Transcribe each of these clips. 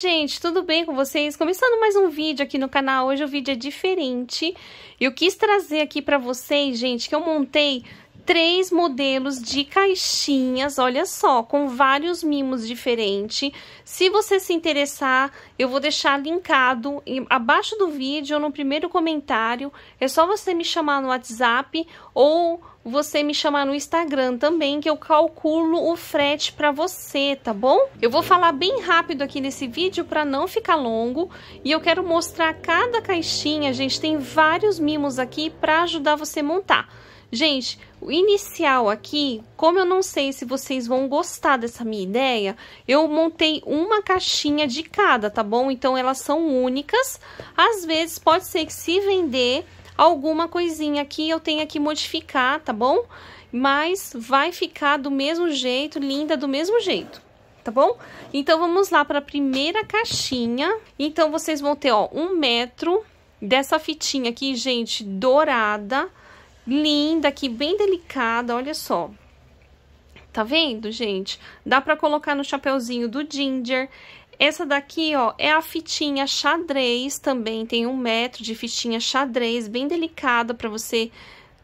gente, tudo bem com vocês? Começando mais um vídeo aqui no canal, hoje o vídeo é diferente. Eu quis trazer aqui pra vocês, gente, que eu montei três modelos de caixinhas, olha só, com vários mimos diferentes. Se você se interessar, eu vou deixar linkado abaixo do vídeo ou no primeiro comentário. É só você me chamar no WhatsApp ou você me chamar no Instagram também, que eu calculo o frete para você, tá bom? Eu vou falar bem rápido aqui nesse vídeo para não ficar longo e eu quero mostrar cada caixinha, gente, tem vários mimos aqui para ajudar você a montar. Gente, o inicial aqui, como eu não sei se vocês vão gostar dessa minha ideia, eu montei uma caixinha de cada, tá bom? Então, elas são únicas. Às vezes, pode ser que se vender alguma coisinha aqui, eu tenha que modificar, tá bom? Mas vai ficar do mesmo jeito, linda do mesmo jeito tá bom? Então, vamos lá para a primeira caixinha. Então, vocês vão ter, ó, um metro dessa fitinha aqui, gente, dourada linda aqui, bem delicada, olha só. Tá vendo, gente? Dá pra colocar no chapeuzinho do ginger. Essa daqui, ó, é a fitinha xadrez também, tem um metro de fitinha xadrez, bem delicada pra você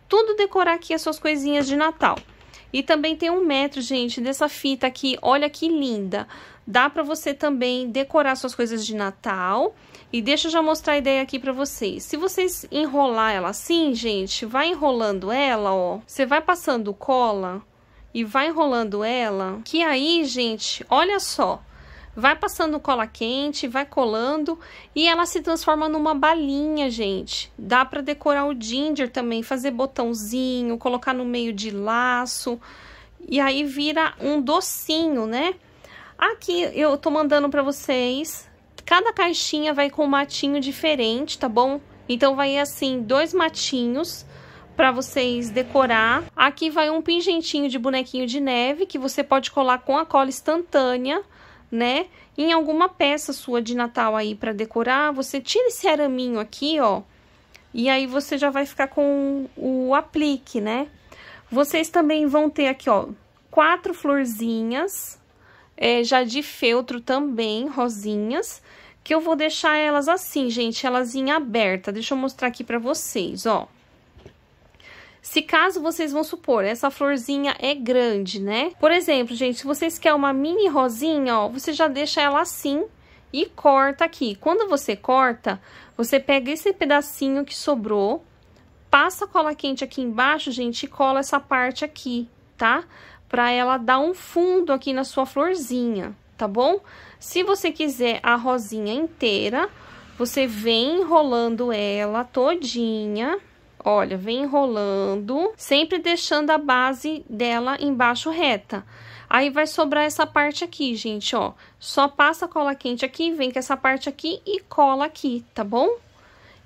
tudo decorar aqui as suas coisinhas de Natal. E também tem um metro, gente, dessa fita aqui, olha que linda. Linda Dá para você também decorar suas coisas de Natal. E deixa eu já mostrar a ideia aqui para vocês. Se vocês enrolar ela assim, gente, vai enrolando ela, ó. Você vai passando cola e vai enrolando ela, que aí, gente, olha só. Vai passando cola quente, vai colando e ela se transforma numa balinha, gente. Dá para decorar o ginger também, fazer botãozinho, colocar no meio de laço. E aí vira um docinho, né? Aqui eu tô mandando para vocês, cada caixinha vai com um matinho diferente, tá bom? Então vai assim, dois matinhos para vocês decorar. Aqui vai um pingentinho de bonequinho de neve que você pode colar com a cola instantânea, né? Em alguma peça sua de Natal aí para decorar, você tira esse araminho aqui, ó, e aí você já vai ficar com o aplique, né? Vocês também vão ter aqui, ó, quatro florzinhas, é, já de feltro também, rosinhas, que eu vou deixar elas assim, gente, elas em aberta. Deixa eu mostrar aqui pra vocês, ó. Se caso vocês vão supor, essa florzinha é grande, né? Por exemplo, gente, se vocês querem uma mini rosinha, ó, você já deixa ela assim e corta aqui. Quando você corta, você pega esse pedacinho que sobrou, passa cola quente aqui embaixo, gente, e cola essa parte aqui, tá? Tá? para ela dar um fundo aqui na sua florzinha, tá bom? Se você quiser a rosinha inteira, você vem enrolando ela todinha, olha, vem enrolando, sempre deixando a base dela embaixo reta. Aí vai sobrar essa parte aqui, gente, ó. Só passa cola quente aqui, vem com essa parte aqui e cola aqui, tá bom?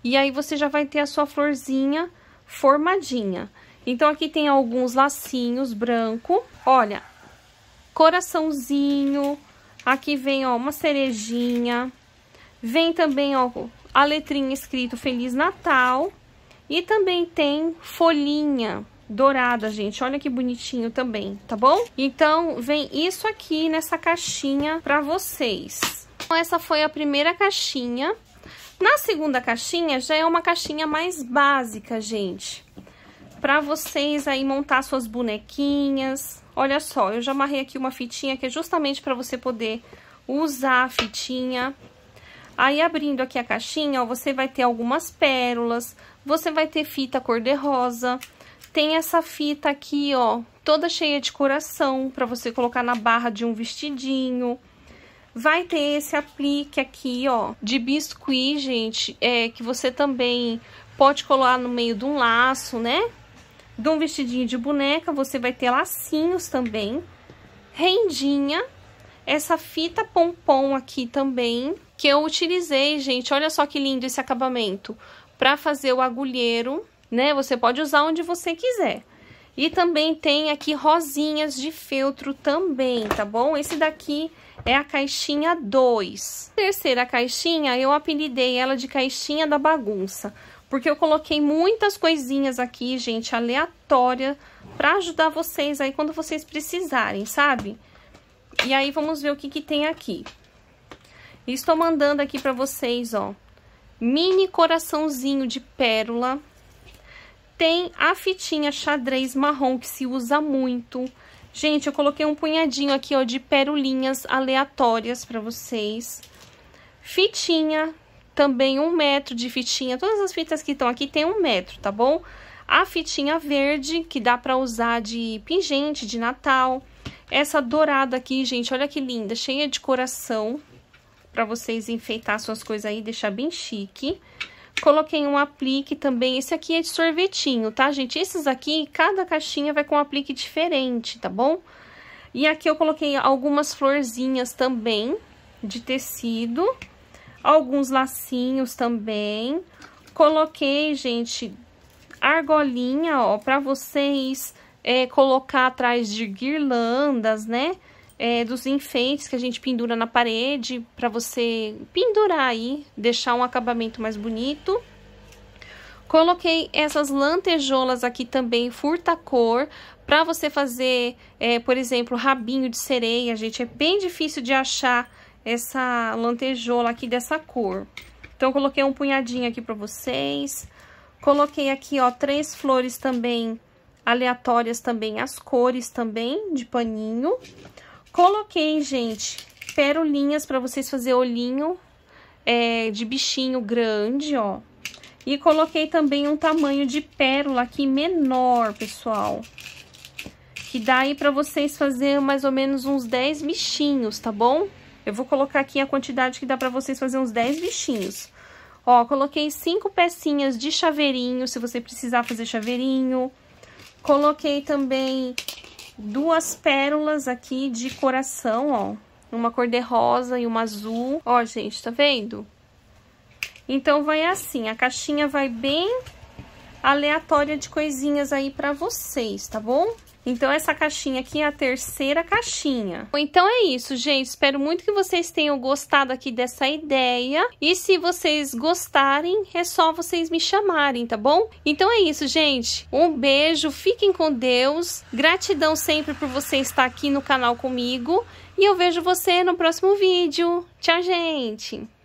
E aí você já vai ter a sua florzinha formadinha. Então, aqui tem alguns lacinhos branco, olha, coraçãozinho, aqui vem, ó, uma cerejinha, vem também, ó, a letrinha escrito Feliz Natal, e também tem folhinha dourada, gente, olha que bonitinho também, tá bom? Então, vem isso aqui nessa caixinha pra vocês. Então, essa foi a primeira caixinha. Na segunda caixinha, já é uma caixinha mais básica, gente para vocês aí montar suas bonequinhas. Olha só, eu já amarrei aqui uma fitinha que é justamente para você poder usar a fitinha. Aí, abrindo aqui a caixinha, ó, você vai ter algumas pérolas, você vai ter fita cor-de-rosa, tem essa fita aqui, ó, toda cheia de coração, para você colocar na barra de um vestidinho. Vai ter esse aplique aqui, ó, de biscuit, gente, é, que você também pode colar no meio de um laço, né? de um vestidinho de boneca, você vai ter lacinhos também, rendinha, essa fita pompom aqui também, que eu utilizei, gente, olha só que lindo esse acabamento, para fazer o agulheiro, né? Você pode usar onde você quiser. E também tem aqui rosinhas de feltro também, tá bom? Esse daqui é a caixinha 2. Terceira caixinha, eu apelidei ela de caixinha da bagunça. Porque eu coloquei muitas coisinhas aqui, gente, aleatória, pra ajudar vocês aí quando vocês precisarem, sabe? E aí, vamos ver o que que tem aqui. Estou mandando aqui pra vocês, ó, mini coraçãozinho de pérola. Tem a fitinha xadrez marrom, que se usa muito. Gente, eu coloquei um punhadinho aqui, ó, de perolinhas aleatórias pra vocês. Fitinha também um metro de fitinha. Todas as fitas que estão aqui tem um metro, tá bom? A fitinha verde, que dá pra usar de pingente, de Natal. Essa dourada aqui, gente, olha que linda, cheia de coração. Pra vocês enfeitar suas coisas aí, deixar bem chique. Coloquei um aplique também, esse aqui é de sorvetinho, tá, gente? Esses aqui, cada caixinha vai com um aplique diferente, tá bom? E aqui eu coloquei algumas florzinhas também, de tecido alguns lacinhos também. Coloquei, gente, argolinha, ó, pra vocês é, colocar atrás de guirlandas, né? É, dos enfeites que a gente pendura na parede, pra você pendurar aí, deixar um acabamento mais bonito. Coloquei essas lantejoulas aqui também, furta-cor, para você fazer, é, por exemplo, rabinho de sereia, gente, é bem difícil de achar essa lantejola aqui dessa cor. Então, coloquei um punhadinho aqui pra vocês. Coloquei aqui, ó, três flores também, aleatórias também, as cores também, de paninho. Coloquei, gente, perolinhas pra vocês fazer olhinho é, de bichinho grande, ó. E coloquei também um tamanho de pérola aqui menor, pessoal. Que dá aí pra vocês fazer mais ou menos uns 10 bichinhos, tá bom? Eu vou colocar aqui a quantidade que dá pra vocês fazer uns 10 bichinhos. Ó, coloquei cinco pecinhas de chaveirinho, se você precisar fazer chaveirinho. Coloquei também duas pérolas aqui de coração, ó. Uma cor de rosa e uma azul. Ó, gente, tá vendo? Então, vai assim. A caixinha vai bem aleatória de coisinhas aí pra vocês, tá bom? Então, essa caixinha aqui é a terceira caixinha. Então, é isso, gente. Espero muito que vocês tenham gostado aqui dessa ideia. E se vocês gostarem, é só vocês me chamarem, tá bom? Então, é isso, gente. Um beijo, fiquem com Deus. Gratidão sempre por você estar aqui no canal comigo. E eu vejo você no próximo vídeo. Tchau, gente!